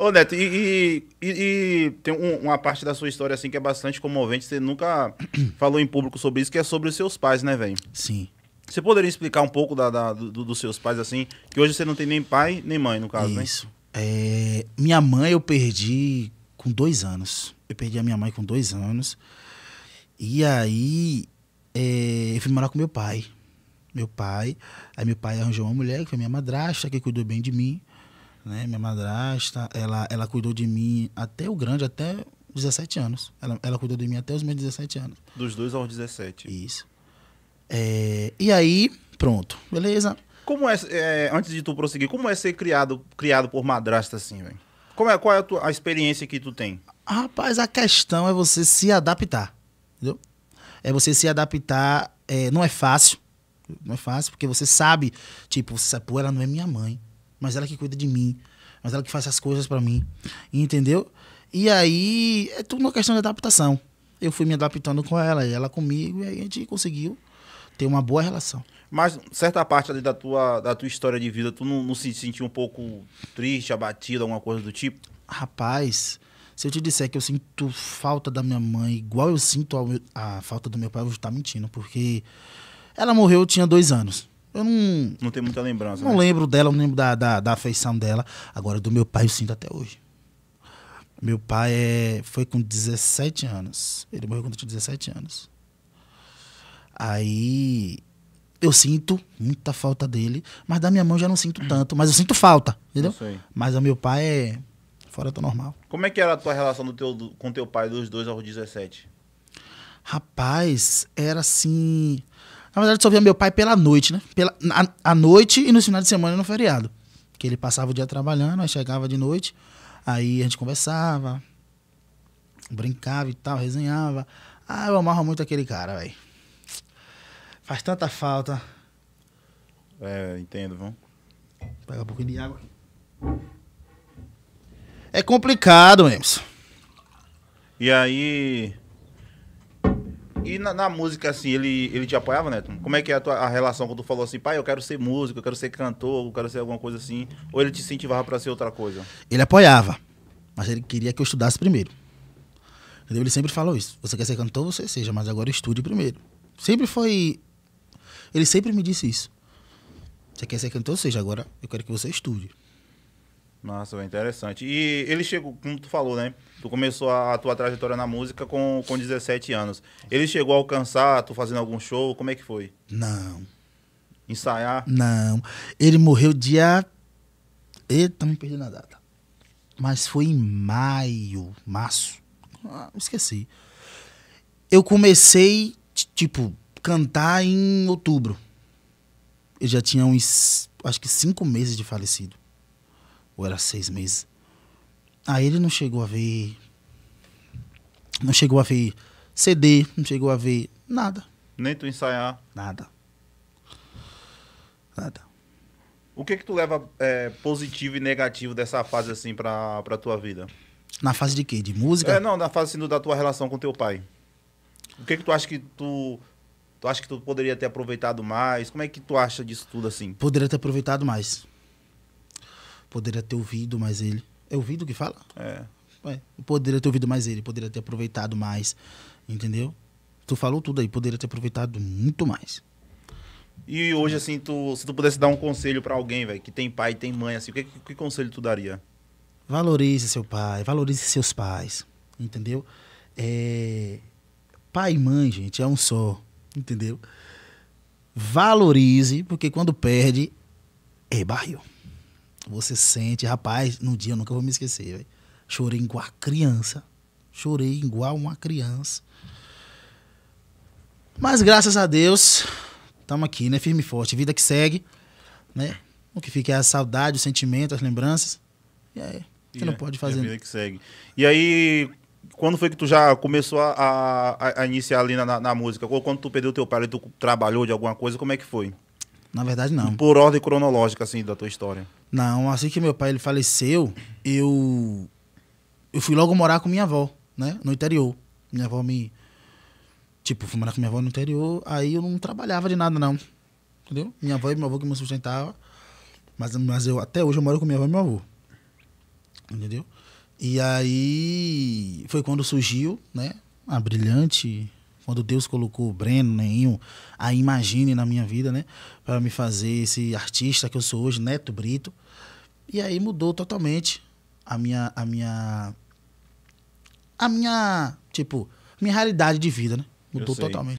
Ô, Neto, e, e, e tem um, uma parte da sua história assim que é bastante comovente. Você nunca falou em público sobre isso, que é sobre os seus pais, né, velho? Sim. Você poderia explicar um pouco da, da do, dos seus pais, assim? Que hoje você não tem nem pai, nem mãe, no caso, isso. né? Isso. É, minha mãe eu perdi com dois anos. Eu perdi a minha mãe com dois anos. E aí é, eu fui morar com meu pai. Meu pai. Aí meu pai arranjou uma mulher que foi minha madrasta, que cuidou bem de mim. Né? Minha madrasta, ela, ela cuidou de mim até o grande, até 17 anos. Ela, ela cuidou de mim até os meus 17 anos. Dos 2 aos 17. Isso. É, e aí, pronto, beleza. Como é, é, antes de tu prosseguir, como é ser criado, criado por madrasta assim, velho? Como é, qual é a, tua, a experiência que tu tem? Rapaz, a questão é você se adaptar, entendeu? É você se adaptar, é, não é fácil, não é fácil, porque você sabe, tipo, você sabe, pô, ela não é minha mãe mas ela que cuida de mim, mas ela que faz as coisas para mim, entendeu? E aí é tudo uma questão de adaptação. Eu fui me adaptando com ela e ela comigo, e aí a gente conseguiu ter uma boa relação. Mas certa parte ali da tua, da tua história de vida, tu não, não se sentiu um pouco triste, abatido, alguma coisa do tipo? Rapaz, se eu te disser que eu sinto falta da minha mãe, igual eu sinto a, a falta do meu pai, eu vou estar mentindo, porque ela morreu, eu tinha dois anos. Eu não. Não tem muita lembrança. Não né? lembro dela, não lembro da, da, da, afeição dela. Agora, do meu pai, eu sinto até hoje. Meu pai é, foi com 17 anos. Ele morreu quando eu tinha 17 anos. Aí. Eu sinto muita falta dele. Mas da minha mãe eu já não sinto tanto. Mas eu sinto falta, entendeu? Mas o meu pai é. Fora do normal. Como é que era a tua relação do teu, do, com teu pai dos dois aos 17? Rapaz, era assim. Na verdade, eu só via meu pai pela noite, né? Pela, a noite e no final de semana no feriado. Que ele passava o dia trabalhando, aí chegava de noite, aí a gente conversava, brincava e tal, resenhava. Ah, eu amarro muito aquele cara, velho. Faz tanta falta. É, entendo, vamos. Pega um pouquinho de água. É complicado, mesmo. E aí, e na, na, música, assim, ele, ele te apoiava, Neto? Como é que é a tua a relação quando tu falou assim, pai, eu quero ser músico, eu quero ser cantor, eu quero ser alguma coisa assim? Ou ele te incentivava para ser outra coisa? Ele apoiava, mas ele queria que eu estudasse primeiro. Entendeu? Ele sempre falou isso. Você quer ser cantor, você seja, mas agora estude primeiro. Sempre foi. Ele sempre me disse isso. Você quer ser cantor, ou seja, agora eu quero que você estude. Nossa, é interessante. E ele chegou, como tu falou, né? Tu começou a, a tua trajetória na música com, com 17 anos. Ele chegou a alcançar, tu fazendo algum show? Como é que foi? Não. Ensaiar? Não. Ele morreu dia. Eita, me perdi na data. Mas foi em maio, março. Ah, esqueci. Eu comecei, tipo, cantar em outubro. Eu já tinha uns, acho que cinco meses de falecido ou era seis meses. Aí ele não chegou a ver. Não chegou a ver CD, não chegou a ver nada. Nem tu ensaiar? Nada. Nada. O que é que tu leva é, positivo e negativo dessa fase assim pra, pra tua vida? Na fase de quê? De música? É, não, na fase assim, da tua relação com teu pai. O que é que tu acha que tu Tu acha que tu poderia ter aproveitado mais? Como é que tu acha disso tudo assim? Poderia ter aproveitado mais. Poderia ter ouvido mais ele. É ouvido que fala? É. é poderia ter ouvido mais ele, poderia ter aproveitado mais. Entendeu? Tu falou tudo aí, poderia ter aproveitado muito mais. E hoje, assim, tu, se tu pudesse dar um conselho para alguém, velho, que tem pai, tem mãe, assim, que, que, que conselho tu daria? Valorize seu pai, valorize seus pais, entendeu? É... Pai e mãe, gente, é um só, entendeu? Valorize, porque quando perde, é barril. Você sente, rapaz, num dia eu nunca vou me esquecer, véio. Chorei igual a criança. Chorei igual uma criança. Mas graças a Deus, estamos aqui, né? Firme e forte. Vida que segue, né? O que fica é a saudade, o sentimento, as lembranças. E aí, você não é, pode fazer. vida que segue. E aí, quando foi que tu já começou a, a, a iniciar ali na, na, música? Quando tu perdeu teu pai, tu trabalhou de alguma coisa, como é que foi? Na verdade, não. Por ordem cronológica, assim, da tua história. Não, assim que meu pai ele faleceu, eu. Eu fui logo morar com minha avó, né? No interior. Minha avó me. Tipo, fui morar com minha avó no interior, aí eu não trabalhava de nada, não. Entendeu? Minha avó e meu avô que me sustentavam. Mas, mas eu, até hoje eu moro com minha avó e meu avô. Entendeu? E aí foi quando surgiu, né? A brilhante quando Deus colocou o Breno, Neinho, a Imagine na minha vida, né? Para me fazer esse artista que eu sou hoje, Neto Brito. E aí mudou totalmente a minha. A minha. A minha. Tipo, minha realidade de vida, né? Mudou totalmente.